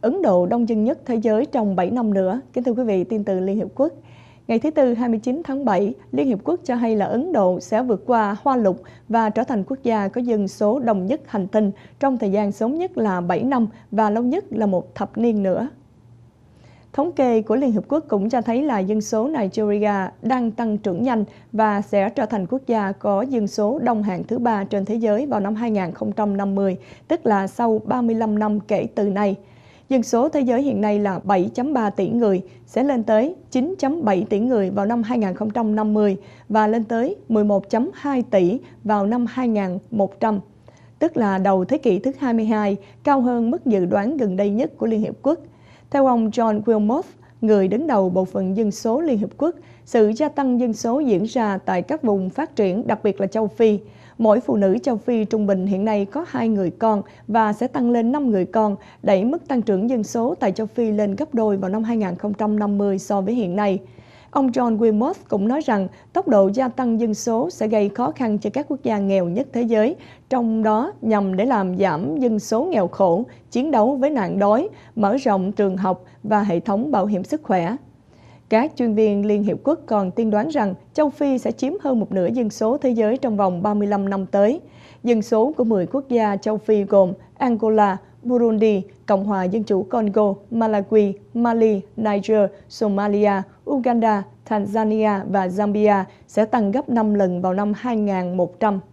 Ấn Độ đông dân nhất thế giới trong 7 năm nữa. Kính thưa quý vị, tin từ Liên Hiệp Quốc. Ngày thứ Tư 29 tháng 7, Liên Hiệp Quốc cho hay là Ấn Độ sẽ vượt qua Hoa Lục và trở thành quốc gia có dân số đông nhất hành tinh trong thời gian sớm nhất là 7 năm và lâu nhất là một thập niên nữa. Thống kê của Liên Hiệp Quốc cũng cho thấy là dân số Nigeria đang tăng trưởng nhanh và sẽ trở thành quốc gia có dân số đông hạng thứ ba trên thế giới vào năm 2050, tức là sau 35 năm kể từ nay dân số thế giới hiện nay là 7.3 tỷ người, sẽ lên tới 9.7 tỷ người vào năm 2050 và lên tới 11.2 tỷ vào năm 2100, tức là đầu thế kỷ thứ 22, cao hơn mức dự đoán gần đây nhất của Liên Hiệp Quốc. Theo ông John Wilmoth, người đứng đầu Bộ phận Dân số Liên Hiệp Quốc, sự gia tăng dân số diễn ra tại các vùng phát triển, đặc biệt là châu Phi. Mỗi phụ nữ châu Phi trung bình hiện nay có 2 người con và sẽ tăng lên 5 người con, đẩy mức tăng trưởng dân số tại châu Phi lên gấp đôi vào năm 2050 so với hiện nay. Ông John Wilmot cũng nói rằng tốc độ gia tăng dân số sẽ gây khó khăn cho các quốc gia nghèo nhất thế giới, trong đó nhằm để làm giảm dân số nghèo khổ, chiến đấu với nạn đói, mở rộng trường học và hệ thống bảo hiểm sức khỏe. Các chuyên viên Liên Hiệp Quốc còn tiên đoán rằng châu Phi sẽ chiếm hơn một nửa dân số thế giới trong vòng 35 năm tới. Dân số của 10 quốc gia châu Phi gồm Angola, Burundi, Cộng hòa Dân chủ Congo, Malawi, Mali, Niger, Somalia, Uganda, Tanzania và Zambia sẽ tăng gấp 5 lần vào năm 2100.